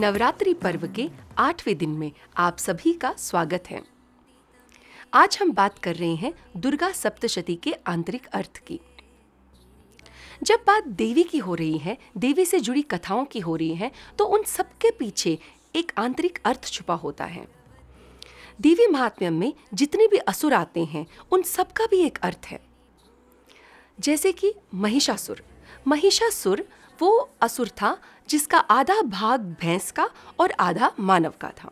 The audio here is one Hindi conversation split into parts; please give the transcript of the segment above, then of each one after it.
नवरात्रि पर्व के आठवें दिन में आप सभी का स्वागत है आज हम बात कर रहे हैं दुर्गा सप्तशती के आंतरिक अर्थ की जब बात देवी की हो रही है देवी से जुड़ी कथाओं की हो रही है तो उन सबके पीछे एक आंतरिक अर्थ छुपा होता है देवी महात्म्यम में जितने भी असुर आते हैं उन सबका भी एक अर्थ है जैसे कि महिषासुर महिषासुर वो असुर था जिसका आधा भाग भैंस का और आधा मानव का था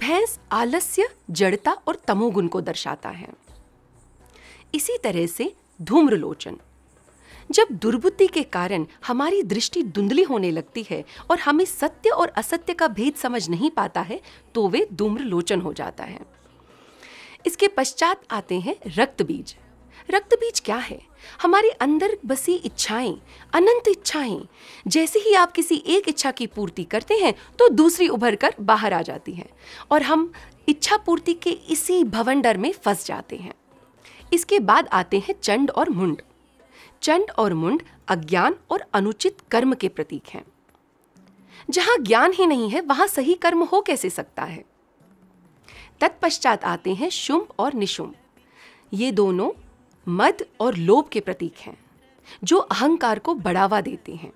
भैंस आलस्य जड़ता और तमोगुण को दर्शाता है इसी तरह से धूम्रलोचन जब दुर्बुद्धि के कारण हमारी दृष्टि धुंधली होने लगती है और हमें सत्य और असत्य का भेद समझ नहीं पाता है तो वे धूम्रलोचन हो जाता है इसके पश्चात आते हैं रक्त बीज रक्त बीज क्या है हमारे अंदर बसी इच्छाएं अनंत इच्छाएं जैसे ही आप किसी एक इच्छा की पूर्ति करते हैं तो दूसरी उभर कर बाहर आ जाती है और हम इच्छा पूर्ति के इसी भवंडर में फंस जाते हैं इसके बाद आते हैं चंड और मुंड चंड और मुंड अज्ञान और अनुचित कर्म के प्रतीक हैं जहां ज्ञान ही नहीं है वहां सही कर्म हो कैसे सकता है तत्पश्चात आते हैं शुंभ और निशुंभ ये दोनों मद और लोभ के प्रतीक हैं जो अहंकार को बढ़ावा देते हैं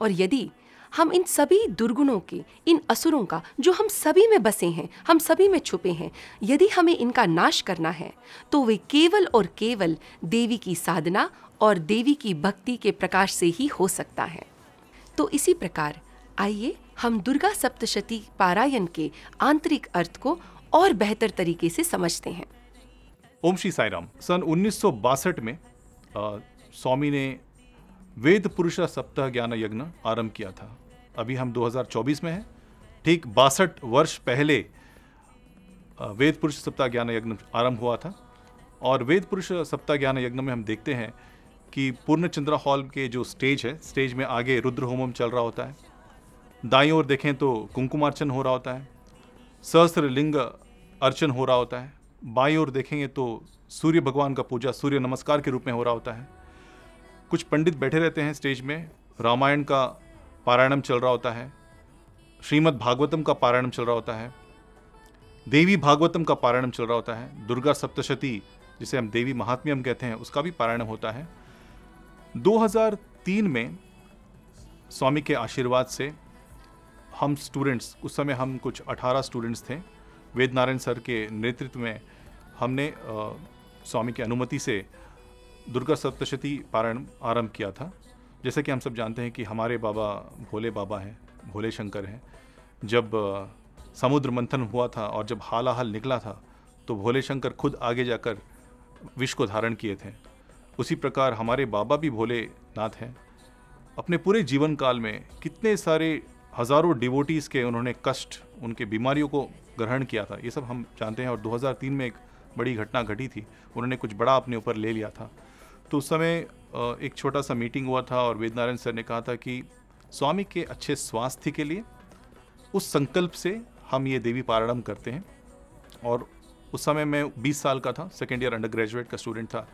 और यदि हम इन सभी दुर्गुणों के इन असुरों का जो हम सभी में बसे हैं हम सभी में छुपे हैं यदि हमें इनका नाश करना है तो वे केवल और केवल देवी की साधना और देवी की भक्ति के प्रकाश से ही हो सकता है तो इसी प्रकार आइए हम दुर्गा सप्तशती पारायण के आंतरिक अर्थ को और बेहतर तरीके से समझते हैं ओम साई साईराम सन उन्नीस में आ, स्वामी ने वेद पुरुष सप्ताह ज्ञान यज्ञ आरंभ किया था अभी हम 2024 में हैं ठीक बासठ वर्ष पहले वेद पुरुष सप्ताह ज्ञान यज्ञ आरंभ हुआ था और वेद पुरुष सप्ताह ज्ञान यज्ञ में हम देखते हैं कि पूर्णचंद्रा हॉल के जो स्टेज है स्टेज में आगे रुद्र होमम चल रहा होता है दाई ओर देखें तो कुंकुमार्चन हो रहा होता है सहस्र लिंग अर्चन हो रहा होता है बाई ओर देखेंगे तो सूर्य भगवान का पूजा सूर्य नमस्कार के रूप में हो रहा होता है कुछ पंडित बैठे रहते हैं स्टेज में रामायण का पारायणम चल रहा होता है श्रीमद् भागवतम का पारायणम चल रहा होता है देवी भागवतम का पारायणम चल रहा होता है दुर्गा सप्तशती जिसे हम देवी महात्म्यम कहते हैं उसका भी पारायणम होता है 2003 में स्वामी के आशीर्वाद से हम स्टूडेंट्स उस समय हम कुछ 18 स्टूडेंट्स थे वेद नारायण सर के नेतृत्व में हमने आ, स्वामी की अनुमति से दुर्गा सप्तशती पारायण आरंभ किया था जैसे कि हम सब जानते हैं कि हमारे बाबा भोले बाबा हैं भोले शंकर हैं जब समुद्र मंथन हुआ था और जब हालाहाल निकला था तो भोले शंकर खुद आगे जाकर विश्व को धारण किए थे उसी प्रकार हमारे बाबा भी भोलेनाथ हैं अपने पूरे जीवन काल में कितने सारे हज़ारों डिवोटीज़ के उन्होंने कष्ट उनके बीमारियों को ग्रहण किया था ये सब हम जानते हैं और 2003 में एक बड़ी घटना घटी थी उन्होंने कुछ बड़ा अपने ऊपर ले लिया था तो उस समय एक छोटा सा मीटिंग हुआ था और वेद नारायण सर ने कहा था कि स्वामी के अच्छे स्वास्थ्य के लिए उस संकल्प से हम ये देवी पारणम करते हैं और उस समय मैं 20 साल का था सेकेंड ईयर अंडर ग्रेजुएट का स्टूडेंट था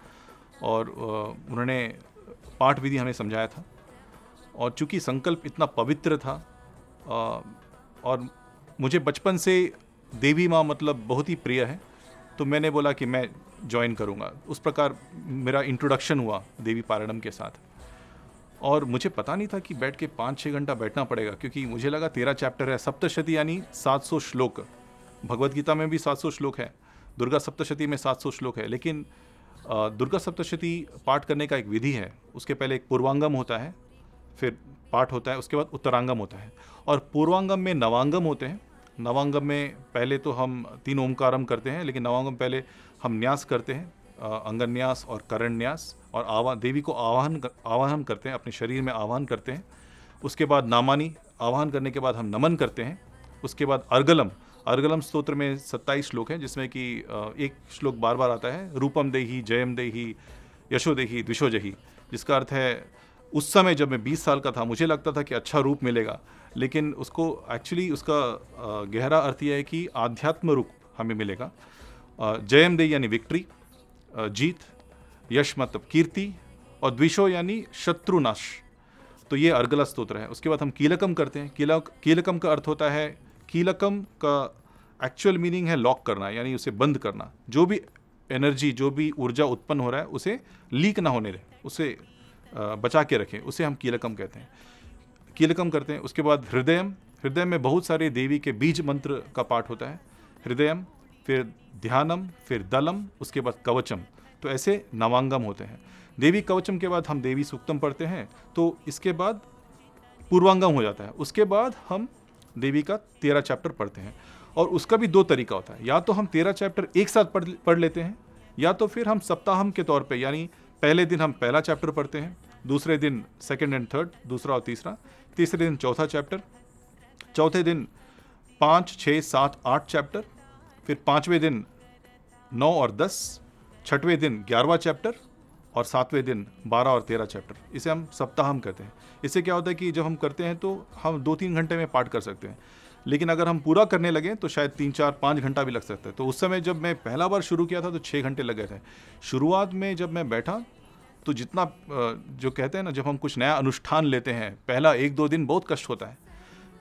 और उन्होंने पाठ विधि हमें समझाया था और चूँकि संकल्प इतना पवित्र था और मुझे बचपन से देवी माँ मतलब बहुत ही प्रिय है तो मैंने बोला कि मैं ज्वाइन करूँगा उस प्रकार मेरा इंट्रोडक्शन हुआ देवी पारणम के साथ और मुझे पता नहीं था कि बैठ के पाँच छः घंटा बैठना पड़ेगा क्योंकि मुझे लगा तेरह चैप्टर है सप्तशती यानी सात सौ श्लोक भगवदगीता में भी सात सौ श्लोक है दुर्गा सप्तशती में सात सौ श्लोक है लेकिन दुर्गा सप्तशती पाठ करने का एक विधि है उसके पहले एक पूर्वांगम होता है फिर पाठ होता है उसके बाद उत्तरांगम होता है और पूर्वांगम में नवांगम होते हैं नवांगम में पहले तो हम तीन ओमकारम करते हैं लेकिन नवांगम पहले हम न्यास करते हैं अंगन न्यास और करण न्यास और आवा देवी को आवाहन आवाहन करते हैं अपने शरीर में आवाहन करते हैं उसके बाद नामानी आवाहन करने के बाद हम नमन करते हैं उसके बाद अर्गलम अर्गलम स्तोत्र में सत्ताईस श्लोक हैं जिसमें कि एक श्लोक बार बार आता है रूपम देही जयम देही यशो देही द्विशो जही जिसका अर्थ है उस समय जब मैं 20 साल का था मुझे लगता था कि अच्छा रूप मिलेगा लेकिन उसको एक्चुअली उसका गहरा अर्थ यह है कि आध्यात्म रूप हमें मिलेगा जयम दे यानी विक्ट्री जीत यश मतलब कीर्ति और द्विशो यानी शत्रुनाश तो ये अर्गला स्त्रोत्र है उसके बाद हम कीलकम करते हैं कीलक कीलकम का अर्थ होता है कीलकम का एक्चुअल मीनिंग है लॉक करना यानी उसे बंद करना जो भी एनर्जी जो भी ऊर्जा उत्पन्न हो रहा है उसे लीक ना होने दें उसे बचा के रखें उसे हम कीलकम कहते हैं कीलकम करते हैं उसके बाद हृदयम हृदय में बहुत सारे देवी के बीज मंत्र का पाठ होता है हृदयम फिर ध्यानम फिर दलम उसके बाद कवचम तो ऐसे नवांगम होते हैं देवी कवचम के बाद हम देवी सूक्तम पढ़ते हैं तो इसके बाद पूर्वांगम हो जाता है उसके बाद हम देवी का तेरह चैप्टर पढ़ते हैं और उसका भी दो तरीका होता है या तो हम तेरह चैप्टर एक साथ पढ़ पढ़ लेते हैं या तो फिर हम सप्ताहम के तौर पे यानी पहले दिन हम पहला चैप्टर पढ़ते हैं दूसरे दिन सेकेंड एंड थर्ड दूसरा और तीसरा तीसरे दिन चौथा चैप्टर चौथे दिन पाँच छः सात आठ चैप्टर फिर पाँचवें दिन नौ और दस छठवें दिन ग्यारहवा चैप्टर और सातवें दिन बारह और तेरह चैप्टर इसे हम सप्ताह हम करते हैं इससे क्या होता है कि जब हम करते हैं तो हम दो तीन घंटे में पाठ कर सकते हैं लेकिन अगर हम पूरा करने लगे तो शायद तीन चार पाँच घंटा भी लग सकता है तो उस समय जब मैं पहला बार शुरू किया था तो छः घंटे लगे थे शुरुआत में जब मैं बैठा तो जितना जो कहते हैं ना जब हम कुछ नया अनुष्ठान लेते हैं पहला एक दो दिन बहुत कष्ट होता है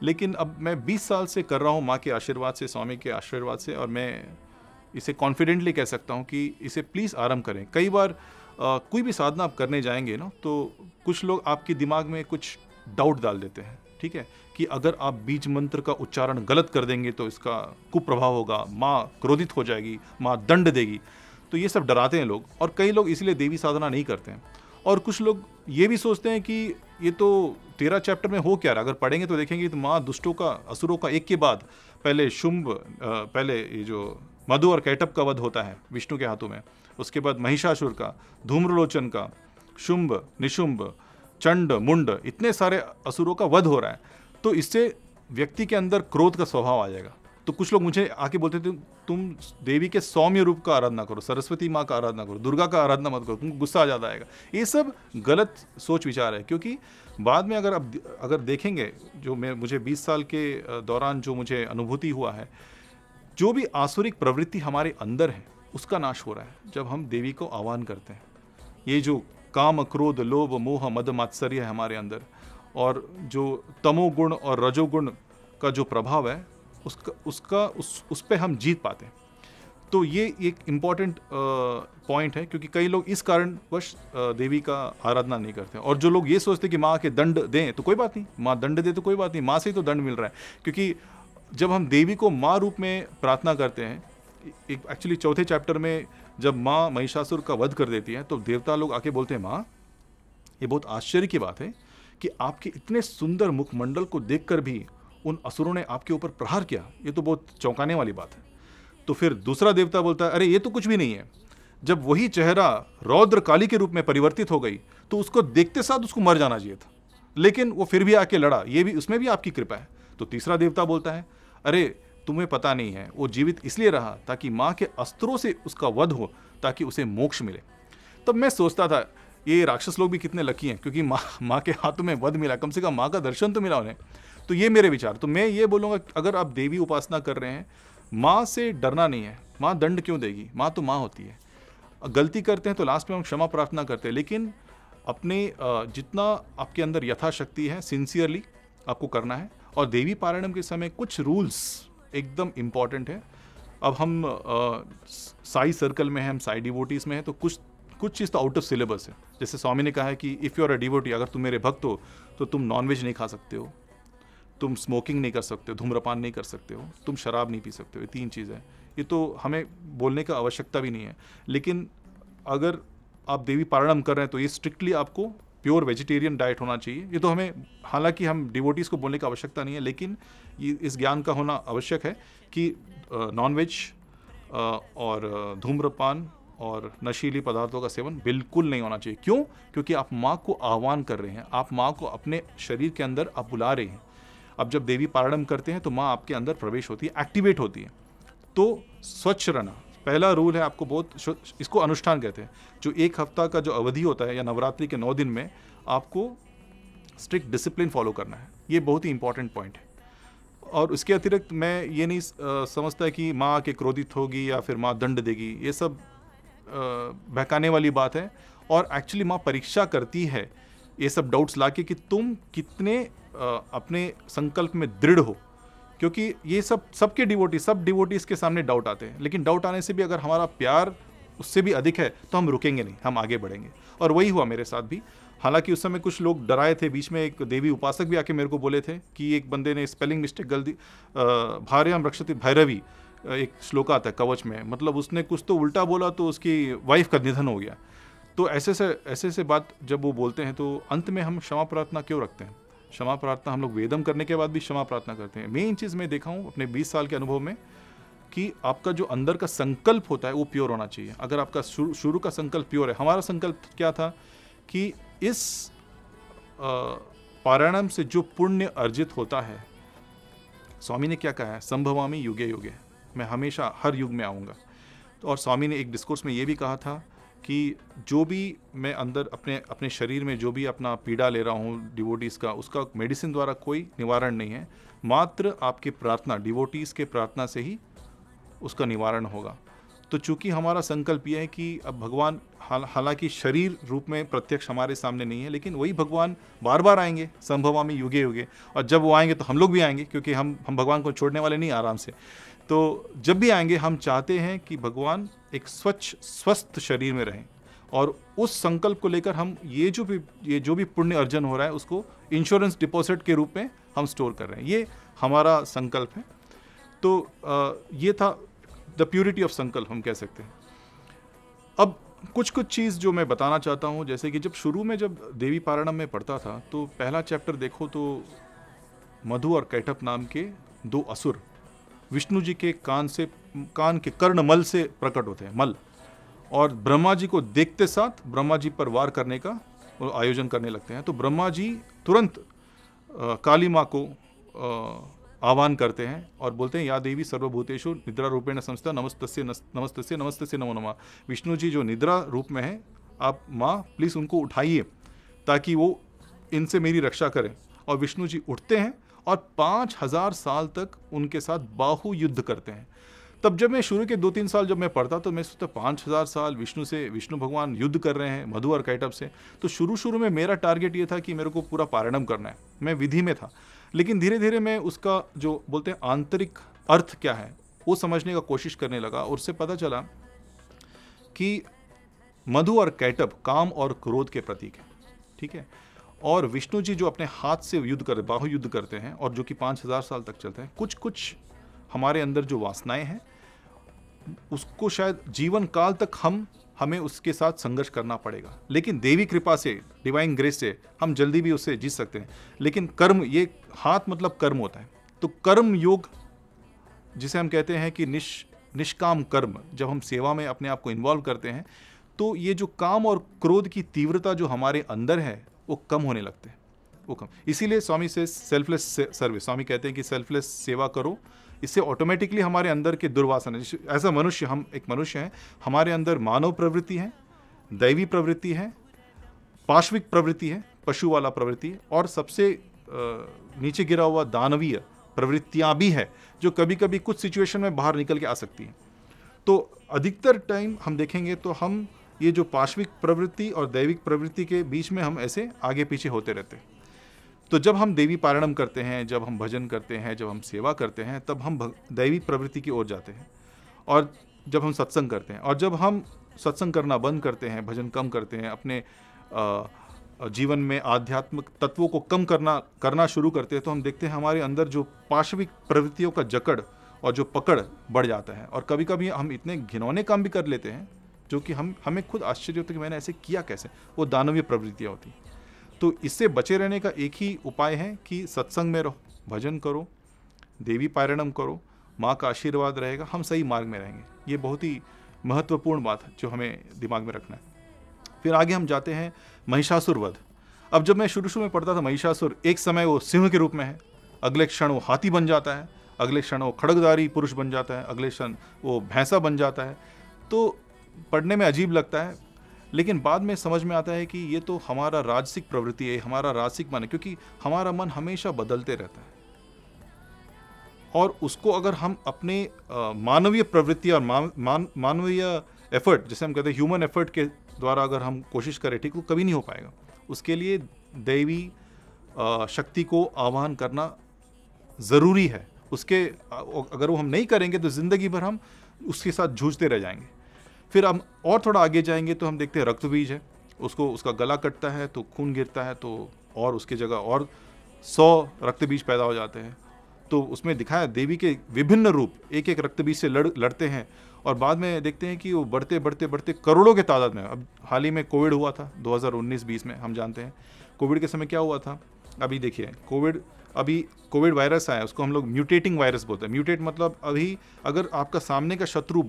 लेकिन अब मैं 20 साल से कर रहा हूँ माँ के आशीर्वाद से स्वामी के आशीर्वाद से और मैं इसे कॉन्फिडेंटली कह सकता हूँ कि इसे प्लीज़ आराम करें कई बार आ, कोई भी साधना आप करने जाएंगे ना तो कुछ लोग आपके दिमाग में कुछ डाउट डाल देते हैं ठीक है कि अगर आप बीज मंत्र का उच्चारण गलत कर देंगे तो इसका कुप्रभाव होगा माँ क्रोधित हो जाएगी माँ दंड देगी तो ये सब डराते हैं लोग और कई लोग इसलिए देवी साधना नहीं करते हैं और कुछ लोग ये भी सोचते हैं कि ये तो तेरह चैप्टर में हो क्या रहा अगर पढ़ेंगे तो देखेंगे तो माँ दुष्टों का असुरों का एक के बाद पहले शुंभ पहले ये जो मधु और कैटअप का वध होता है विष्णु के हाथों में उसके बाद महिषासुर का धूम्रलोचन का शुंभ निशुंभ चंड मुंड इतने सारे असुरों का वध हो रहा है तो इससे व्यक्ति के अंदर क्रोध का स्वभाव आ जाएगा तो कुछ लोग मुझे आके बोलते थे तुम देवी के सौम्य रूप का आराधना करो सरस्वती माँ का आराधना करो दुर्गा का आराधना मत करो तुमको गुस्सा जाता आएगा ये सब गलत सोच विचार है क्योंकि बाद में अगर अब अगर देखेंगे जो मैं मुझे 20 साल के दौरान जो मुझे अनुभूति हुआ है जो भी आसुरिक प्रवृत्ति हमारे अंदर है उसका नाश हो रहा है जब हम देवी को आह्वान करते हैं ये जो काम क्रोध लोभ मोह मद मात्सर्य है हमारे अंदर और जो तमोगुण और रजोगुण का जो प्रभाव है उसका उसका उस उस पर हम जीत पाते हैं तो ये एक इम्पॉर्टेंट पॉइंट है क्योंकि कई लोग इस कारणवश देवी का आराधना नहीं करते और जो लोग ये सोचते कि माँ के दंड दें तो कोई बात नहीं माँ दंड दे तो कोई बात नहीं माँ से ही तो दंड मिल रहा है क्योंकि जब हम देवी को माँ रूप में प्रार्थना करते हैं एक एक्चुअली चौथे चैप्टर में जब माँ महिषासुर का वध कर देती है तो देवता लोग आके बोलते हैं माँ ये बहुत आश्चर्य की बात है कि आपके इतने सुंदर मुखमंडल को देखकर भी उन असुरों ने आपके ऊपर प्रहार किया ये तो बहुत चौंकाने वाली बात है तो फिर दूसरा देवता बोलता है अरे ये तो कुछ भी नहीं है जब वही चेहरा रौद्र काली के रूप में परिवर्तित हो गई तो उसको देखते साथ उसको मर जाना चाहिए था लेकिन वो फिर भी आके लड़ा ये भी उसमें भी आपकी कृपा है तो तीसरा देवता बोलता है अरे तुम्हें पता नहीं है वो जीवित इसलिए रहा ताकि माँ के अस्त्रों से उसका वध हो ताकि उसे मोक्ष मिले तब मैं सोचता था ये राक्षस लोग भी कितने लकी हैं क्योंकि माँ माँ के हाथों में वध मिला कम से कम माँ का दर्शन तो मिला उन्हें तो ये मेरे विचार तो मैं ये बोलूँगा अगर आप देवी उपासना कर रहे हैं माँ से डरना नहीं है माँ दंड क्यों देगी माँ तो माँ होती है गलती करते हैं तो लास्ट में हम क्षमा प्रार्थना करते हैं लेकिन अपने जितना आपके अंदर यथाशक्ति है सिंसियरली आपको करना है और देवी पारायणम के समय कुछ रूल्स एकदम इम्पॉर्टेंट है अब हम साई सर्कल में हैं हम साई डिवोटीज़ में हैं तो कुछ कुछ चीज़ तो आउट ऑफ सिलेबस है जैसे स्वामी ने कहा है कि if you are a devotee अगर तुम मेरे भक्त हो तो तुम नॉनवेज नहीं खा सकते हो तुम स्मोकिंग नहीं कर सकते हो धूम्रपान नहीं कर सकते हो तुम शराब नहीं पी सकते हो ये तीन चीज़ें ये तो हमें बोलने का आवश्यकता भी नहीं है लेकिन अगर आप देवी पारणम कर रहे हैं तो ये स्ट्रिक्टली आपको प्योर वेजिटेरियन डाइट होना चाहिए ये तो हमें हालांकि हम डिवोटीज़ को बोलने की आवश्यकता नहीं है लेकिन ये इस ज्ञान का होना आवश्यक है कि नॉन वेज और धूम्रपान और नशीली पदार्थों का सेवन बिल्कुल नहीं होना चाहिए क्यों क्योंकि आप माँ को आह्वान कर रहे हैं आप माँ को अपने शरीर के अंदर आप बुला रहे हैं अब जब देवी पारणम करते हैं तो माँ आपके अंदर प्रवेश होती है एक्टिवेट होती है तो स्वच्छ रहना पहला रूल है आपको बहुत इसको अनुष्ठान कहते हैं जो एक हफ्ता का जो अवधि होता है या नवरात्रि के नौ दिन में आपको स्ट्रिक्ट डिसिप्लिन फॉलो करना है ये बहुत ही इंपॉर्टेंट पॉइंट है और उसके अतिरिक्त मैं ये नहीं समझता कि माँ के क्रोधित होगी या फिर माँ दंड देगी ये सब बहकाने वाली बात है और एक्चुअली माँ परीक्षा करती है ये सब डाउट्स ला के कि तुम कितने अपने संकल्प में दृढ़ हो क्योंकि ये सब सबके डिवोटी सब डिवोटीज के सामने डाउट आते हैं लेकिन डाउट आने से भी अगर हमारा प्यार उससे भी अधिक है तो हम रुकेंगे नहीं हम आगे बढ़ेंगे और वही हुआ मेरे साथ भी हालांकि उस समय कुछ लोग डराए थे बीच में एक देवी उपासक भी आके मेरे को बोले थे कि एक बंदे ने स्पेलिंग मिस्टेक गलती भार्याम रक्षति भैरवी एक श्लोका आता है कवच में मतलब उसने कुछ तो उल्टा बोला तो उसकी वाइफ का निधन हो गया तो ऐसे से ऐसे से बात जब वो बोलते हैं तो अंत में हम क्षमा प्रार्थना क्यों रखते हैं क्षमा प्रार्थना हम लोग वेदम करने के बाद भी क्षमा प्रार्थना करते हैं मेन चीज़ मैं देखा हूँ अपने बीस साल के अनुभव में कि आपका जो अंदर का संकल्प होता है वो प्योर होना चाहिए अगर आपका शुरू शुरू का संकल्प प्योर है हमारा संकल्प क्या था कि इस पारायणम से जो पुण्य अर्जित होता है स्वामी ने क्या कहा है संभवामी युगे युगे मैं हमेशा हर युग में आऊँगा तो और स्वामी ने एक डिस्कोर्स में ये भी कहा था कि जो भी मैं अंदर अपने अपने शरीर में जो भी अपना पीड़ा ले रहा हूँ डिवोटीज़ का उसका मेडिसिन द्वारा कोई निवारण नहीं है मात्र आपके प्रार्थना डिवोटीज़ के प्रार्थना से ही उसका निवारण होगा तो चूंकि हमारा संकल्प यह है कि अब भगवान हालांकि शरीर रूप में प्रत्यक्ष हमारे सामने नहीं है लेकिन वही भगवान बार बार आएंगे संभवा में युगे युगे और जब वो आएंगे तो हम लोग भी आएंगे क्योंकि हम हम भगवान को छोड़ने वाले नहीं आराम से तो जब भी आएंगे हम चाहते हैं कि भगवान एक स्वच्छ स्वस्थ शरीर में रहें और उस संकल्प को लेकर हम ये जो भी ये जो भी पुण्य अर्जन हो रहा है उसको इंश्योरेंस डिपॉजिट के रूप में हम स्टोर कर रहे हैं ये हमारा संकल्प है तो आ, ये था द प्योरिटी ऑफ संकल्प हम कह सकते हैं अब कुछ कुछ चीज़ जो मैं बताना चाहता हूँ जैसे कि जब शुरू में जब देवी पारणम में पढ़ता था तो पहला चैप्टर देखो तो मधु और कैटअप नाम के दो असुर विष्णु जी के कान से कान के कर्ण मल से प्रकट होते हैं मल और ब्रह्मा जी को देखते साथ ब्रह्मा जी पर वार करने का आयोजन करने लगते हैं तो ब्रह्मा जी तुरंत काली माँ को आह्वान करते हैं और बोलते हैं या देवी सर्वभूतेशु निद्रा रूपेण संस्था नमस्तस्य नमस्तस्य नमस्तस्य नमो नमः विष्णु जी जो निद्रा रूप में हैं आप माँ प्लीज़ उनको उठाइए ताकि वो इनसे मेरी रक्षा करें और विष्णु जी उठते हैं और पाँच हज़ार साल तक उनके साथ बाहु युद्ध करते हैं तब जब मैं शुरू के दो तीन साल जब मैं पढ़ता तो मैं सोचता पाँच हज़ार साल विष्णु से विष्णु भगवान युद्ध कर रहे हैं मधु और कैटअप से तो शुरू शुरू में मेरा टारगेट ये था कि मेरे को पूरा पारणम करना है मैं विधि में था लेकिन धीरे धीरे मैं उसका जो बोलते हैं आंतरिक अर्थ क्या है वो समझने का कोशिश करने लगा और उससे पता चला कि मधु और कैटअप काम और क्रोध के प्रतीक हैं ठीक है और विष्णु जी जो अपने हाथ से युद्ध कर बाहु युद्ध करते हैं और जो कि पाँच हज़ार साल तक चलते हैं कुछ कुछ हमारे अंदर जो वासनाएं हैं उसको शायद जीवन काल तक हम हमें उसके साथ संघर्ष करना पड़ेगा लेकिन देवी कृपा से डिवाइन ग्रेस से हम जल्दी भी उससे जीत सकते हैं लेकिन कर्म ये हाथ मतलब कर्म होता है तो कर्म योग जिसे हम कहते हैं कि निश निष्काम कर्म जब हम सेवा में अपने आप को इन्वॉल्व करते हैं तो ये जो काम और क्रोध की तीव्रता जो हमारे अंदर है वो कम होने लगते हैं वो कम इसीलिए स्वामी से सेल्फलेस सर्विस स्वामी कहते हैं कि सेल्फलेस सेवा करो इससे ऑटोमेटिकली हमारे अंदर के दुर्वासन है एज अ मनुष्य हम एक मनुष्य हैं हमारे अंदर मानव प्रवृत्ति है दैवी प्रवृत्ति है पाश्विक प्रवृत्ति है पशु वाला प्रवृत्ति और सबसे नीचे गिरा हुआ दानवीय प्रवृत्तियाँ भी है जो कभी कभी कुछ सिचुएशन में बाहर निकल के आ सकती हैं तो अधिकतर टाइम हम देखेंगे तो हम ये जो पार्श्विक प्रवृत्ति और दैविक प्रवृत्ति के बीच में हम ऐसे आगे पीछे होते रहते हैं तो जब हम देवी पारणम करते हैं जब हम भजन करते हैं जब हम सेवा करते हैं तब हम दैवी प्रवृत्ति की ओर जाते हैं और जब हम सत्संग करते हैं और जब हम सत्संग करना बंद करते हैं भजन कम करते हैं अपने जीवन में आध्यात्मिक तत्वों को कम करना करना शुरू करते हैं तो हम देखते हैं हमारे अंदर जो पार्श्विक प्रवृत्तियों का जकड़ और जो पकड़ बढ़ जाता है और कभी कभी हम इतने घिनौने काम भी कर लेते हैं जो कि हम हमें खुद आश्चर्य होता है कि मैंने ऐसे किया कैसे वो दानवीय प्रवृत्तियाँ होती तो इससे बचे रहने का एक ही उपाय है कि सत्संग में रहो भजन करो देवी पारायणम करो माँ का आशीर्वाद रहेगा हम सही मार्ग में रहेंगे ये बहुत ही महत्वपूर्ण बात है जो हमें दिमाग में रखना है फिर आगे हम जाते हैं महिषासुर वध अब जब मैं शुरू शुरू में पढ़ता था महिषासुर एक समय वो सिंह के रूप में है अगले क्षण वो हाथी बन जाता है अगले क्षण वो खड़गदारी पुरुष बन जाता है अगले क्षण वो भैंसा बन जाता है तो पढ़ने में अजीब लगता है लेकिन बाद में समझ में आता है कि ये तो हमारा राजसिक प्रवृत्ति है हमारा राजसिक मन है क्योंकि हमारा मन हमेशा बदलते रहता है और उसको अगर हम अपने मानवीय प्रवृत्ति और मान, मान, मानवीय एफर्ट जैसे हम कहते हैं ह्यूमन एफर्ट के द्वारा अगर हम कोशिश करें ठीक तो कभी नहीं हो पाएगा उसके लिए दैवी शक्ति को आह्वान करना ज़रूरी है उसके अगर वो हम नहीं करेंगे तो ज़िंदगी भर हम उसके साथ जूझते रह जाएंगे फिर हम और थोड़ा आगे जाएंगे तो हम देखते हैं रक्तबीज है उसको उसका गला कटता है तो खून गिरता है तो और उसके जगह और सौ रक्तबीज पैदा हो जाते हैं तो उसमें दिखाया देवी के विभिन्न रूप एक एक रक्तबीज से लड़ लड़ते हैं और बाद में देखते हैं कि वो बढ़ते बढ़ते बढ़ते करोड़ों के तादाद में अब हाल ही में कोविड हुआ था 2019-20 में हम जानते हैं कोविड के समय क्या हुआ था अभी देखिए कोविड अभी कोविड वायरस आया उसको हम लोग म्यूटेटिंग वायरस बोलते हैं म्यूटेट मतलब अभी अगर आपका सामने का शत्रु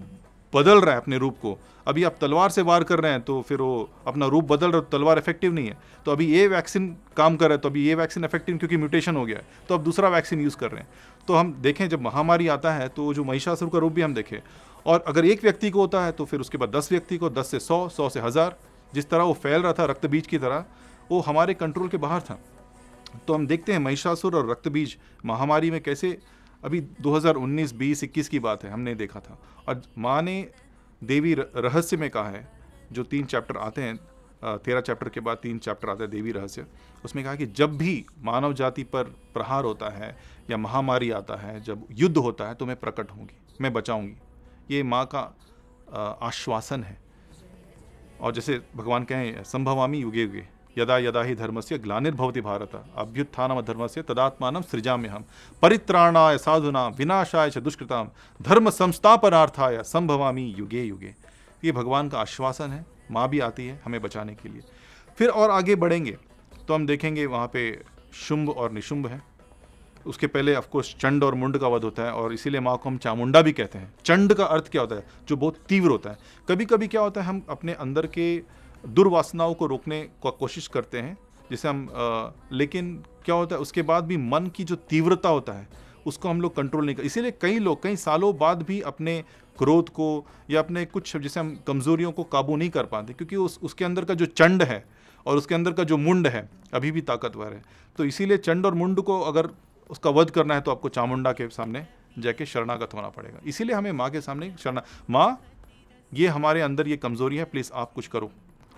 बदल रहा है अपने रूप को अभी आप तलवार से वार कर रहे हैं तो फिर वो अपना रूप बदल रहा है तो तलवार इफेक्टिव नहीं है तो अभी ये वैक्सीन काम कर रहा है तो अभी ये वैक्सीन इफेक्टिव क्योंकि म्यूटेशन हो गया है तो अब दूसरा वैक्सीन यूज़ कर रहे हैं तो हम देखें जब महामारी आता है तो जो महिषासुर का रूप भी हम देखें और अगर एक व्यक्ति को होता है तो फिर उसके बाद दस व्यक्ति को दस से सौ सौ से हज़ार जिस तरह वो फैल रहा था रक्त बीज की तरह वो हमारे कंट्रोल के बाहर था तो हम देखते हैं महिषासुर और रक्त बीज महामारी में कैसे अभी 2019 20 21 की बात है हमने देखा था और माँ ने देवी रहस्य में कहा है जो तीन चैप्टर आते हैं तेरह चैप्टर के बाद तीन चैप्टर आते हैं देवी रहस्य उसमें कहा कि जब भी मानव जाति पर प्रहार होता है या महामारी आता है जब युद्ध होता है तो मैं प्रकट होंगी मैं बचाऊंगी ये माँ का आश्वासन है और जैसे भगवान कहें संभवामी युगे युगे यदा यदा ही धर्म से ग्लार्भवती भारत अभ्युत्थान से धर्मस्य तदात्मानं हम परित्राणा साधुना विनाशाय च दुष्कृतां धर्म संस्थापनार्थाय संभवामी युगे युगे ये भगवान का आश्वासन है माँ भी आती है हमें बचाने के लिए फिर और आगे बढ़ेंगे तो हम देखेंगे वहाँ पे शुंभ और निशुंभ है उसके पहले ऑफकोर्स चंड और मुंड का वध होता है और इसीलिए माँ को हम चामुंडा भी कहते हैं चंड का अर्थ क्या होता है जो बहुत तीव्र होता है कभी कभी क्या होता है हम अपने अंदर के दुर्वासनाओं को रोकने का कोशिश करते हैं जैसे हम आ, लेकिन क्या होता है उसके बाद भी मन की जो तीव्रता होता है उसको हम लोग कंट्रोल नहीं कर इसीलिए कई लोग कई सालों बाद भी अपने क्रोध को या अपने कुछ जैसे हम कमजोरियों को काबू नहीं कर पाते क्योंकि उस उसके अंदर का जो चंड है और उसके अंदर का जो मुंड है अभी भी ताकतवर है तो इसीलिए चंड और मुंड को अगर उसका वध करना है तो आपको चामुंडा के सामने जाके शरणागत होना पड़ेगा इसीलिए हमें माँ के सामने शरणा माँ ये हमारे अंदर ये कमज़ोरी है प्लीज़ आप कुछ करो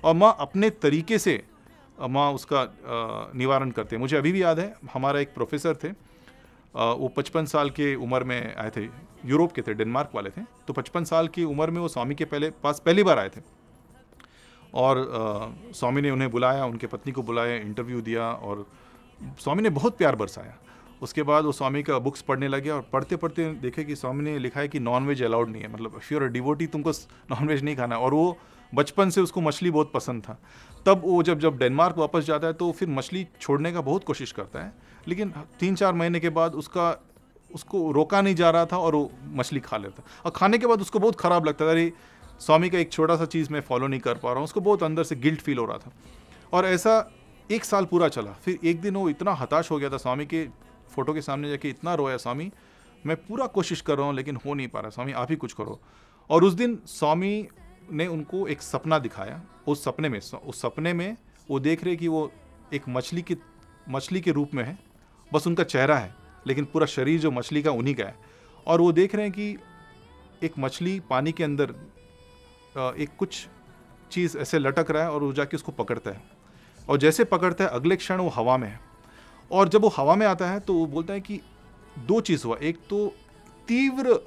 और माँ अपने तरीके से माँ उसका निवारण करते मुझे अभी भी याद है हमारा एक प्रोफेसर थे वो पचपन साल के उम्र में आए थे यूरोप के थे डेनमार्क वाले थे तो पचपन साल की उम्र में वो स्वामी के पहले पास पहली बार आए थे और स्वामी ने उन्हें बुलाया उनके पत्नी को बुलाया इंटरव्यू दिया और स्वामी ने बहुत प्यार बरसाया उसके बाद वो स्वामी का बुक्स पढ़ने लगे और पढ़ते पढ़ते देखे कि स्वामी ने लिखा है कि नॉनवेज अलाउड नहीं है मतलब श्योर डिवोटी तुमको नॉनवेज नहीं खाना है और वो बचपन से उसको मछली बहुत पसंद था तब वो जब जब डेनमार्क वापस जाता है तो फिर मछली छोड़ने का बहुत कोशिश करता है लेकिन तीन चार महीने के बाद उसका उसको रोका नहीं जा रहा था और वो मछली खा लेता और खाने के बाद उसको बहुत ख़राब लगता था अरे स्वामी का एक छोटा सा चीज़ मैं फॉलो नहीं कर पा रहा हूँ उसको बहुत अंदर से गिल्ट फील हो रहा था और ऐसा एक साल पूरा चला फिर एक दिन वो इतना हताश हो गया था स्वामी के फ़ोटो के सामने जाके इतना रोया स्वामी मैं पूरा कोशिश कर रहा हूँ लेकिन हो नहीं पा रहा स्वामी आप ही कुछ करो और उस दिन स्वामी ने उनको एक सपना दिखाया उस सपने में उस सपने में वो देख रहे कि वो एक मछली की मछली के रूप में है बस उनका चेहरा है लेकिन पूरा शरीर जो मछली का उन्हीं का है और वो देख रहे हैं कि एक मछली पानी के अंदर एक कुछ चीज़ ऐसे लटक रहा है और वो जाके उसको पकड़ता है और जैसे पकड़ता है अगले क्षण वो हवा में है और जब वो हवा में आता है तो वो बोलता है कि दो चीज़ हुआ एक तो तीव्र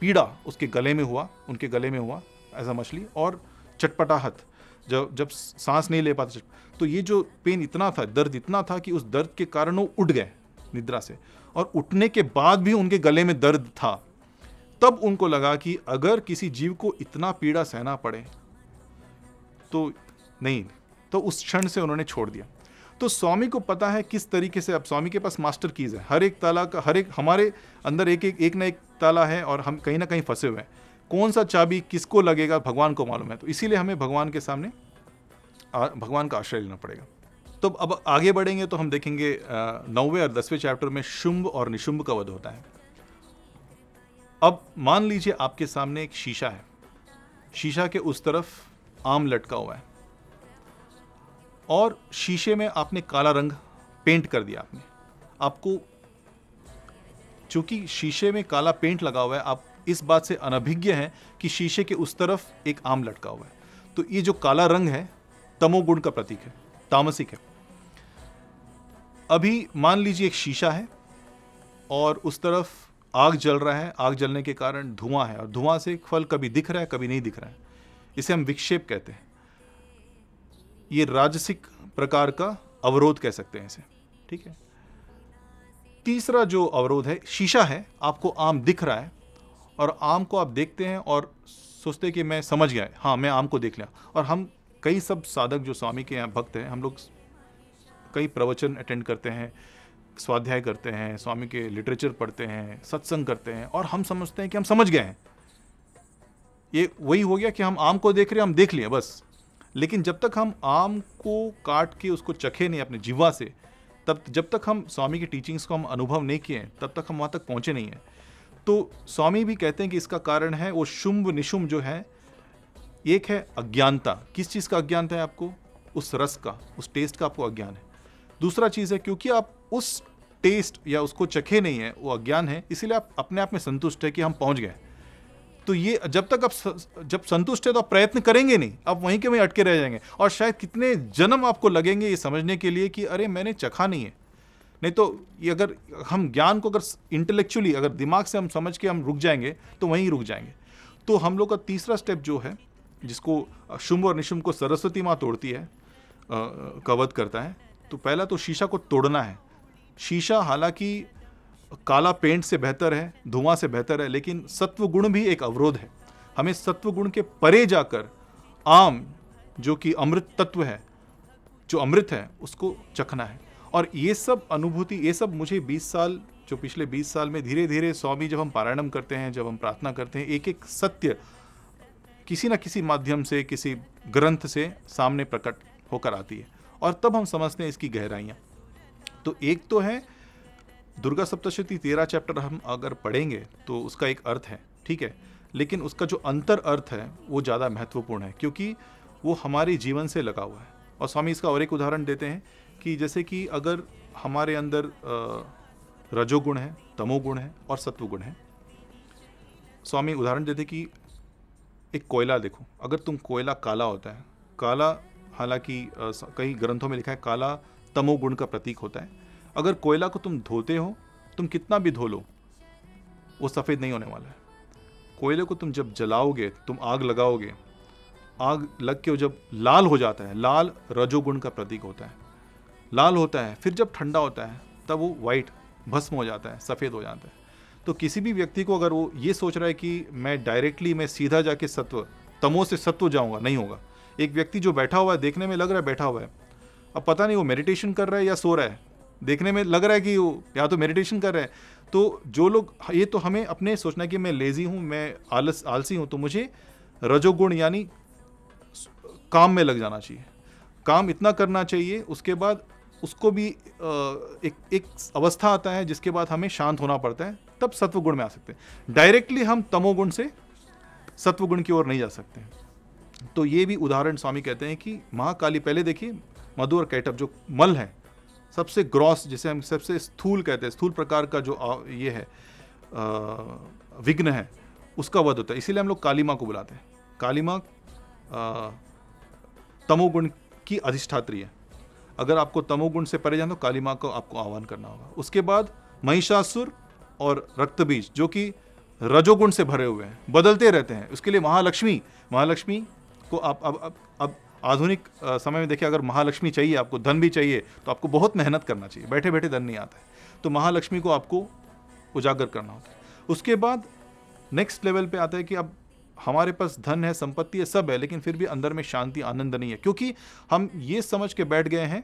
पीड़ा उसके गले में हुआ उनके गले में हुआ एज अ मछली और चटपटाहट जब जब सांस नहीं ले पाते तो ये जो पेन इतना था दर्द इतना था कि उस दर्द के कारण वो उठ गए निद्रा से और उठने के बाद भी उनके गले में दर्द था तब उनको लगा कि अगर किसी जीव को इतना पीड़ा सहना पड़े तो नहीं तो उस क्षण से उन्होंने छोड़ दिया तो स्वामी को पता है किस तरीके से अब स्वामी के पास मास्टर कीज़ है हर एक ताला का हर एक हमारे अंदर एक एक एक ना एक ताला है और हम कहीं ना कहीं फंसे हुए हैं कौन सा चाबी किसको लगेगा भगवान को मालूम है तो इसीलिए हमें भगवान के सामने भगवान का आश्रय लेना पड़ेगा तो अब आगे बढ़ेंगे तो हम देखेंगे नौवें और दसवें चैप्टर में शुंभ और निशुंभ का वध होता है अब मान लीजिए आपके सामने एक शीशा है शीशा के उस तरफ आम लटका हुआ है और शीशे में आपने काला रंग पेंट कर दिया आपने आपको चूंकि शीशे में काला पेंट लगा हुआ है आप इस बात से अनभिज्ञ हैं कि शीशे के उस तरफ एक आम लटका हुआ है तो ये जो काला रंग है तमोगुण का प्रतीक है तामसिक है अभी मान लीजिए एक शीशा है और उस तरफ आग जल रहा है आग जलने के कारण धुआं है और धुआं से फल कभी दिख रहा है कभी नहीं दिख रहा है इसे हम विक्षेप कहते हैं ये राजसिक प्रकार का अवरोध कह सकते हैं इसे ठीक है तीसरा जो अवरोध है शीशा है आपको आम दिख रहा है और आम को आप देखते हैं और सोचते कि मैं समझ गया हाँ मैं आम को देख लिया और हम कई सब साधक जो स्वामी के यहाँ भक्त हैं हम लोग कई प्रवचन अटेंड करते हैं स्वाध्याय करते हैं स्वामी के लिटरेचर पढ़ते हैं सत्संग करते हैं और हम समझते हैं कि हम समझ गए हैं ये वही हो गया कि हम आम को देख रहे हैं हम देख लिए बस लेकिन जब तक हम आम को काट के उसको चखे नहीं अपने जीवा से तब जब तक हम स्वामी की टीचिंग्स को हम अनुभव नहीं किए तब तक हम वहाँ तक पहुँचे नहीं हैं तो स्वामी भी कहते हैं कि इसका कारण है वो शुंभ निशुंभ जो है एक है अज्ञानता किस चीज़ का अज्ञान है आपको उस रस का उस टेस्ट का आपको अज्ञान है दूसरा चीज़ है क्योंकि आप उस टेस्ट या उसको चखे नहीं है वो अज्ञान है इसीलिए आप अपने आप में संतुष्ट है कि हम पहुंच गए तो ये जब तक आप जब संतुष्ट है तो आप प्रयत्न करेंगे नहीं आप वहीं के वहीं अटके रह जाएंगे और शायद कितने जन्म आपको लगेंगे ये समझने के लिए कि अरे मैंने चखा नहीं है नहीं तो ये अगर हम ज्ञान को अगर इंटेलेक्चुअली अगर दिमाग से हम समझ के हम रुक जाएंगे तो वहीं रुक जाएंगे तो हम लोग का तीसरा स्टेप जो है जिसको शुंभ और निशुंभ को सरस्वती माँ तोड़ती है कवध करता है तो पहला तो शीशा को तोड़ना है शीशा हालांकि काला पेंट से बेहतर है धुआं से बेहतर है लेकिन सत्व गुण भी एक अवरोध है हमें सत्व गुण के परे जाकर आम जो कि अमृत तत्व है जो अमृत है उसको चखना है और ये सब अनुभूति ये सब मुझे 20 साल जो पिछले 20 साल में धीरे धीरे स्वामी जब हम पारायणम करते हैं जब हम प्रार्थना करते हैं एक एक सत्य किसी ना किसी माध्यम से किसी ग्रंथ से सामने प्रकट होकर आती है और तब हम समझते हैं इसकी गहराइयाँ तो एक तो है दुर्गा सप्तशती तेरह चैप्टर हम अगर पढ़ेंगे तो उसका एक अर्थ है ठीक है लेकिन उसका जो अंतर अर्थ है वो ज़्यादा महत्वपूर्ण है क्योंकि वो हमारे जीवन से लगा हुआ है और स्वामी इसका और एक उदाहरण देते हैं कि जैसे कि अगर हमारे अंदर रजोगुण है तमोगुण है और सत्वगुण है स्वामी उदाहरण देते कि एक कोयला देखो अगर तुम कोयला काला होता है काला हालांकि कई ग्रंथों में लिखा है काला तमोगुण का प्रतीक होता है अगर कोयला को तुम धोते हो तुम कितना भी धो लो वो सफ़ेद नहीं होने वाला है कोयले को तुम जब जलाओगे तुम आग लगाओगे आग लग के जब लाल हो जाता है लाल रजोगुण का प्रतीक होता है लाल होता है फिर जब ठंडा होता है तब वो वाइट भस्म हो जाता है सफ़ेद हो जाता है तो किसी भी व्यक्ति को अगर वो ये सोच रहा है कि मैं डायरेक्टली मैं सीधा जाके सत्व तमो से सत्व जाऊंगा नहीं होगा एक व्यक्ति जो बैठा हुआ है देखने में लग रहा है बैठा हुआ है अब पता नहीं वो मेडिटेशन कर रहा है या सो रहा है देखने में लग रहा है कि वो या तो मेडिटेशन कर रहा है तो जो लोग ये तो हमें अपने सोचना कि मैं लेज़ी हूँ मैं आलस आलसी हूँ तो मुझे रजोगुण यानी काम में लग जाना चाहिए काम इतना करना चाहिए उसके बाद उसको भी एक एक अवस्था आता है जिसके बाद हमें शांत होना पड़ता है तब सत्वगुण में आ सकते हैं डायरेक्टली हम तमोगुण से सत्वगुण की ओर नहीं जा सकते तो ये भी उदाहरण स्वामी कहते हैं कि महाकाली पहले देखिए मधु और कैटअप जो मल है सबसे ग्रॉस जिसे हम सबसे स्थूल कहते हैं स्थूल प्रकार का जो ये है विघ्न है उसका वध होता है इसीलिए हम लोग काली माँ को बुलाते हैं काली माँ तमोगुण की अधिष्ठात्री है अगर आपको तमोगुण से परे जाना तो काली माँ को आपको आह्वान करना होगा उसके बाद महिषासुर और रक्तबीज जो कि रजोगुण से भरे हुए हैं बदलते रहते हैं उसके लिए महालक्ष्मी महालक्ष्मी को आप अब अब अब आधुनिक समय में देखिए अगर महालक्ष्मी चाहिए आपको धन भी चाहिए तो आपको बहुत मेहनत करना चाहिए बैठे बैठे धन नहीं आता है तो महालक्ष्मी को आपको उजागर करना होता है उसके बाद नेक्स्ट लेवल पे आता है कि अब हमारे पास धन है संपत्ति है सब है लेकिन फिर भी अंदर में शांति आनंद नहीं है क्योंकि हम ये समझ के बैठ गए हैं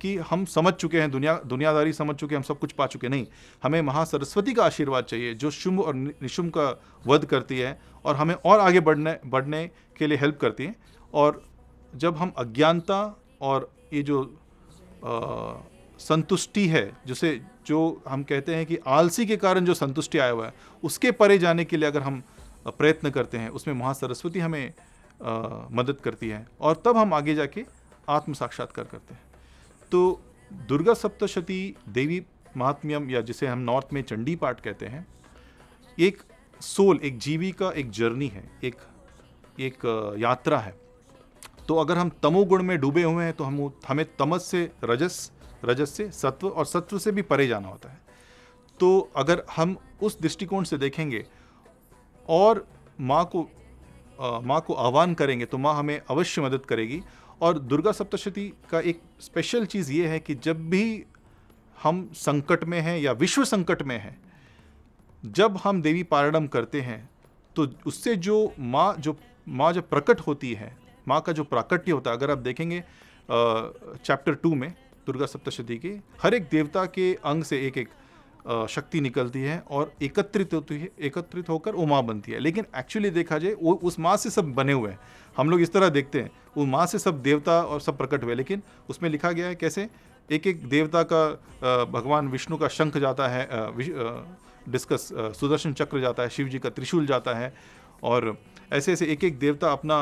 कि हम समझ चुके हैं दुनिया दुनियादारी समझ चुके हैं हम सब कुछ पा चुके नहीं हमें महा सरस्वती का आशीर्वाद चाहिए जो शुंभ और निशुंभ का वध करती है और हमें और आगे बढ़ने बढ़ने के लिए हेल्प करती है और जब हम अज्ञानता और ये जो आ, संतुष्टि है जिसे जो हम कहते हैं कि आलसी के कारण जो संतुष्टि आया हुआ है उसके परे जाने के लिए अगर हम प्रयत्न करते हैं उसमें महासरस्वती हमें आ, मदद करती है और तब हम आगे जाके आत्म साक्षात्कार करते हैं तो दुर्गा सप्तशती देवी महात्म्यम या जिसे हम नॉर्थ में चंडी पाठ कहते हैं एक सोल एक जीवी का एक जर्नी है एक एक यात्रा है तो अगर हम तमोगुण में डूबे हुए हैं तो हम हमें तमस से रजस रजस से सत्व और सत्व से भी परे जाना होता है तो अगर हम उस दृष्टिकोण से देखेंगे और माँ को माँ को आह्वान करेंगे तो माँ हमें अवश्य मदद करेगी और दुर्गा सप्तशती का एक स्पेशल चीज़ ये है कि जब भी हम संकट में हैं या विश्व संकट में हैं जब हम देवी पारणम करते हैं तो उससे जो माँ जो माँ जब प्रकट होती है माँ का जो प्राकट्य होता है अगर आप देखेंगे चैप्टर टू में दुर्गा सप्तशती के हर एक देवता के अंग से एक एक शक्ति निकलती है और एकत्रित होती है एकत्रित होकर वो माँ बनती है लेकिन एक्चुअली देखा जाए वो उस माँ से सब बने हुए हैं हम लोग इस तरह देखते हैं वो माँ से सब देवता और सब प्रकट हुए लेकिन उसमें लिखा गया है कैसे एक एक देवता का भगवान विष्णु का शंख जाता है डिस्कस सुदर्शन चक्र जाता है शिव जी का त्रिशूल जाता है और ऐसे ऐसे एक एक देवता अपना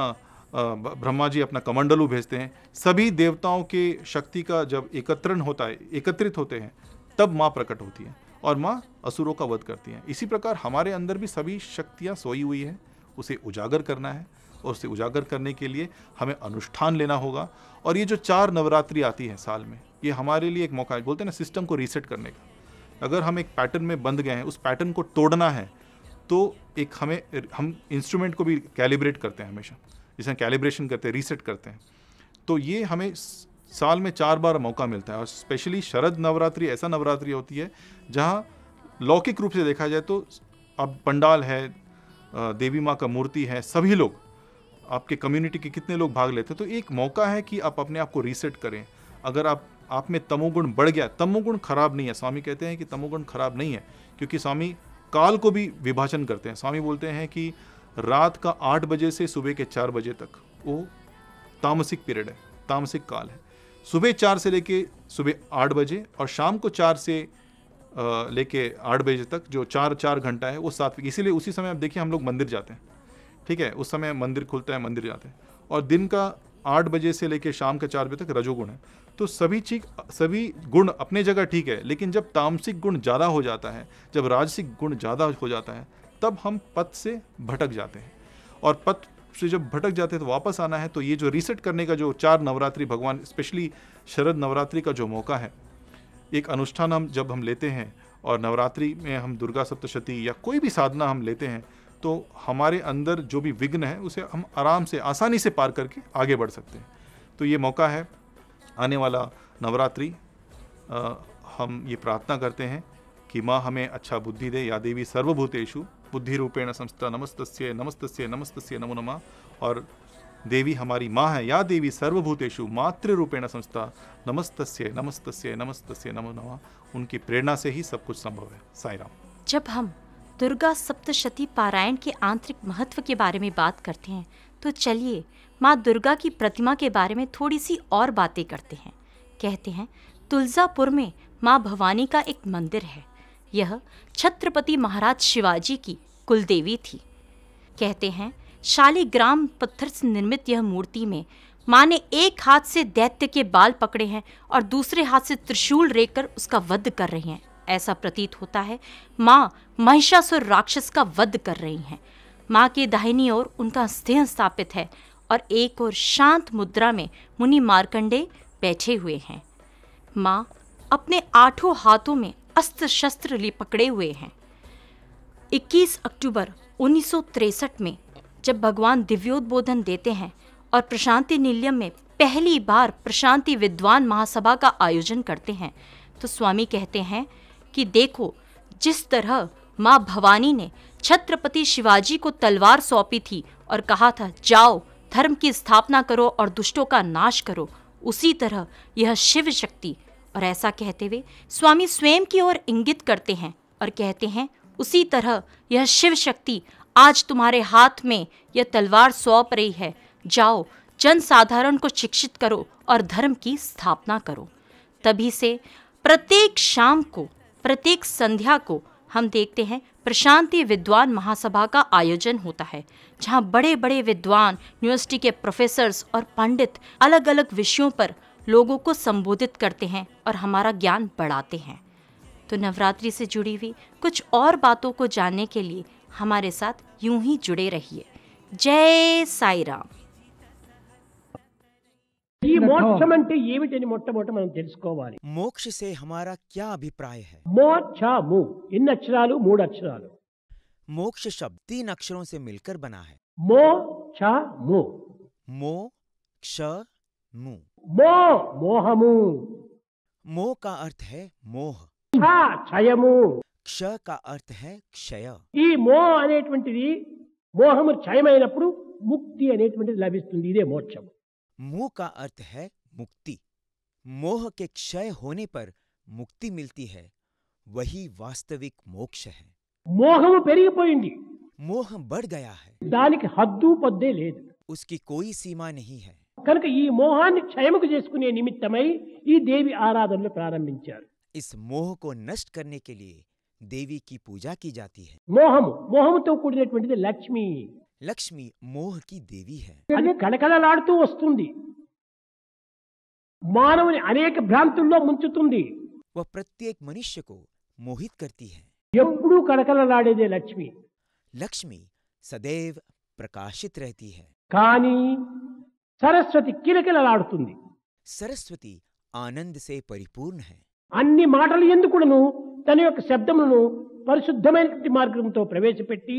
ब्रह्मा जी अपना कमंडलू भेजते हैं सभी देवताओं के शक्ति का जब एकत्रण होता है एकत्रित होते हैं तब माँ प्रकट होती है और माँ असुरों का वध करती हैं इसी प्रकार हमारे अंदर भी सभी शक्तियाँ सोई हुई हैं उसे उजागर करना है और उसे उजागर करने के लिए हमें अनुष्ठान लेना होगा और ये जो चार नवरात्रि आती है साल में ये हमारे लिए एक मौका है बोलते हैं ना सिस्टम को रीसेट करने का अगर हम एक पैटर्न में बंध गए हैं उस पैटर्न को तोड़ना है तो एक हमें हम इंस्ट्रूमेंट को भी कैलिब्रेट करते हैं हमेशा जिसे कैलिब्रेशन करते हैं रीसेट करते हैं तो ये हमें साल में चार बार मौका मिलता है और स्पेशली शरद नवरात्रि ऐसा नवरात्रि होती है जहाँ लौकिक रूप से देखा जाए तो अब पंडाल है देवी माँ का मूर्ति है सभी लोग आपके कम्युनिटी के कितने लोग भाग लेते हैं तो एक मौका है कि आप अपने आप को रीसेट करें अगर आप आप में तमोगुण बढ़ गया तमोगुण खराब नहीं है स्वामी कहते हैं कि तमोगुण खराब नहीं है क्योंकि स्वामी काल को भी विभाजन करते हैं स्वामी बोलते हैं कि रात का आठ बजे से सुबह के चार बजे तक वो तामसिक पीरियड है तामसिक काल है सुबह चार से लेके सुबह आठ बजे और शाम को चार से लेके आठ बजे तक जो चार चार घंटा है वो सात्विक इसीलिए उसी समय आप देखिए हम लोग मंदिर जाते हैं ठीक है उस समय मंदिर खुलता है मंदिर जाते हैं और दिन का आठ बजे से लेके शाम के चार बजे तक रजोगुण है तो सभी चीज सभी गुण अपने जगह ठीक है लेकिन जब तामसिक गुण ज़्यादा हो जाता है जब राजसिक गुण ज़्यादा हो जाता है तब हम पथ से भटक जाते हैं और पथ से जब भटक जाते हैं तो वापस आना है तो ये जो रीसेट करने का जो चार नवरात्रि भगवान स्पेशली शरद नवरात्रि का जो मौका है एक अनुष्ठान हम जब हम लेते हैं और नवरात्रि में हम दुर्गा सप्तशती या कोई भी साधना हम लेते हैं तो हमारे अंदर जो भी विघ्न है उसे हम आराम से आसानी से पार करके आगे बढ़ सकते हैं तो ये मौका है आने वाला नवरात्रि हम ये प्रार्थना करते हैं कि माँ हमें अच्छा बुद्धि दे या देवी सर्वभूतेशु बुद्धि रूपेण संस्था नमस्तस्य नमस्तस्य नमस्तस्य नमो नमा और देवी हमारी माँ है या देवी सर्वभूतेषु मातृ रूपेण संस्था नमस्तस्य नमस्तस्य नमस्तस्य नमो नमा उनकी प्रेरणा से ही सब कुछ संभव है साई राम जब हम दुर्गा सप्तशती पारायण के आंतरिक महत्व के बारे में बात करते हैं तो चलिए माँ दुर्गा की प्रतिमा के बारे में थोड़ी सी और बातें करते हैं कहते हैं तुलजापुर में माँ भवानी का एक मंदिर है यह छत्रपति महाराज शिवाजी की कुलदेवी थी कहते हैं शालीग्राम पत्थर से निर्मित यह मूर्ति में माँ ने एक हाथ से दैत्य के बाल पकड़े हैं और दूसरे हाथ से त्रिशूल रेखकर उसका वध कर रहे हैं ऐसा प्रतीत होता है माँ महिषासुर राक्षस का वध कर रही हैं माँ के दाहिनी ओर उनका स्थेह स्थापित है और एक और शांत मुद्रा में मुनि मार्कंडे बैठे हुए हैं माँ अपने आठों हाथों में अस्त्र शस्त्र लिए पकड़े हुए हैं 21 अक्टूबर उन्नीस में जब भगवान दिव्योद्बोधन देते हैं और प्रशांति नीलियम में पहली बार प्रशांति विद्वान महासभा का आयोजन करते हैं तो स्वामी कहते हैं कि देखो जिस तरह माँ भवानी ने छत्रपति शिवाजी को तलवार सौंपी थी और कहा था जाओ धर्म की स्थापना करो और दुष्टों का नाश करो उसी तरह यह शिव शक्ति और ऐसा कहते हुए स्वामी स्वयं की ओर इंगित करते हैं और कहते हैं उसी तरह यह शिव शक्ति आज तुम्हारे हाथ में यह तलवार सौंप रही है जाओ जन साधारण को शिक्षित करो और धर्म की स्थापना करो तभी से प्रत्येक शाम को प्रत्येक संध्या को हम देखते हैं प्रशांति विद्वान महासभा का आयोजन होता है जहाँ बड़े बड़े विद्वान यूनिवर्सिटी के प्रोफेसर्स और पंडित अलग अलग विषयों पर लोगों को संबोधित करते हैं और हमारा ज्ञान बढ़ाते हैं तो नवरात्रि से जुड़ी हुई कुछ और बातों को जानने के लिए हमारे साथ यूं ही जुड़े रहिए जय साई राम मोक्ष से हमारा क्या अभिप्राय है मोक्षामु इन मोक्ष शब्द तीन अक्षरों से मिलकर बना है मो क्ष मु मो क्ष मु मो मोहमु मो का अर्थ है मोह क्षयमु क्ष का अर्थ है क्षय मो अने मोहम क्षयम मुक्ति अने लभ मोक्ष मुह का अर्थ है मुक्ति मोह के क्षय होने पर मुक्ति मिलती है वही वास्तविक मोक्ष है मोहम पेगी मोह बढ़ गया है दाने हद्दू पद्दे ले उसकी कोई सीमा नहीं है కనుక ఈ మోహాన్ని ఛయముకు చేసుకొనే నిమిత్తమై ఈ దేవి ఆరాధనను ప్రారంభించారు. ఈ మోహోను నष्ट karne ke liye devi ki pooja ki jati hai. మోహం మోహం తో కూడినేటువంటిది లక్ష్మి. లక్ష్మి మోహ్ కి దేవి హే. కడకల లాడుతు వస్తుంది. మానవుని అనేక భ్రాంతల్లో ముంచుతుంది. वो प्रत्येक मनुष्य को मोहित करती है. ఎప్పుడు కడకల లాడేది లక్ష్మి. లక్ష్మి సదేవ్ ప్రకాశిత్ रहती है. కాని సరస్వతి కిలకిలలాడుతుంది సరస్వతి ఆనందసే పరిపూర్ణ హై అన్ని మాటలు ఎందుకును తన యొక్క శబ్దములను పరిశుద్ధమైనటువంటి మార్గంతో ప్రవేశపెట్టి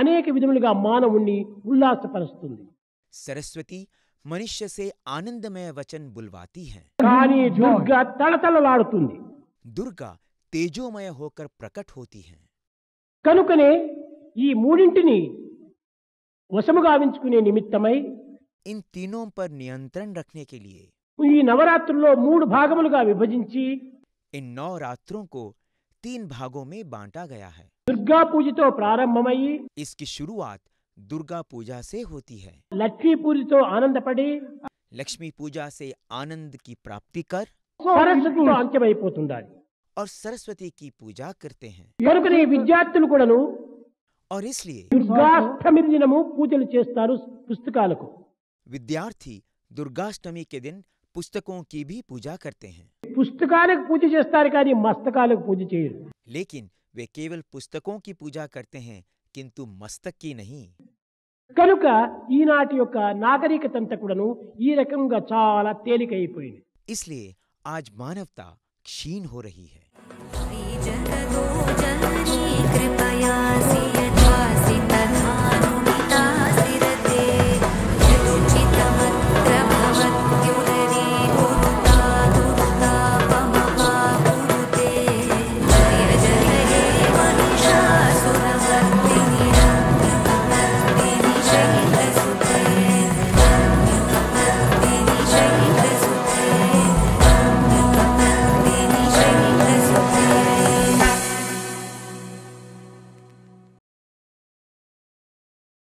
అనేక విధములుగా మానవుణ్ణి ఉల్లాసపరుస్తుంది సరస్వతి మనుష్య సే ఆనందమయ వచన్ బుల్వాతి హై కానీ దుర్గా తడతలలాడుతుంది దుర్గా తేజోమయ హోకర్ ప్రకట్ హోతి హై కనుకనే ఈ మూడింటిని వశముగావించుకునే నిమిత్తమై इन तीनों पर नियंत्रण रखने के लिए तो नवरात्र मूड भागमल का विभजी इन नौ रात्रों को तीन भागों में बांटा गया है दुर्गा पूजा तो प्रारंभ मई इसकी शुरुआत दुर्गा पूजा से होती है लक्ष्मी पूजा तो आनंद पड़ी लक्ष्मी पूजा से आनंद की प्राप्ति कर तो सरस्वती तो और सरस्वती की पूजा करते हैं विद्यार्थियों और इसलिए दुर्गाष्टमी दिन पूजल चेस्तारु पुस्तकाल को विद्यार्थी दुर्गाष्टमी के दिन पुस्तकों की भी पूजा करते हैं पुस्तकालक पूजा मस्तकालय కానీ चाहिए लेकिन वे केवल पुस्तकों की पूजा करते हैं किंतु मस्तक की नहीं కనుక ఈనాటి యొక్క నాగరికత కూడాను ఈ రకంగా చాలా इसलिए आज मानवता क्षीण हो रही है कृपया से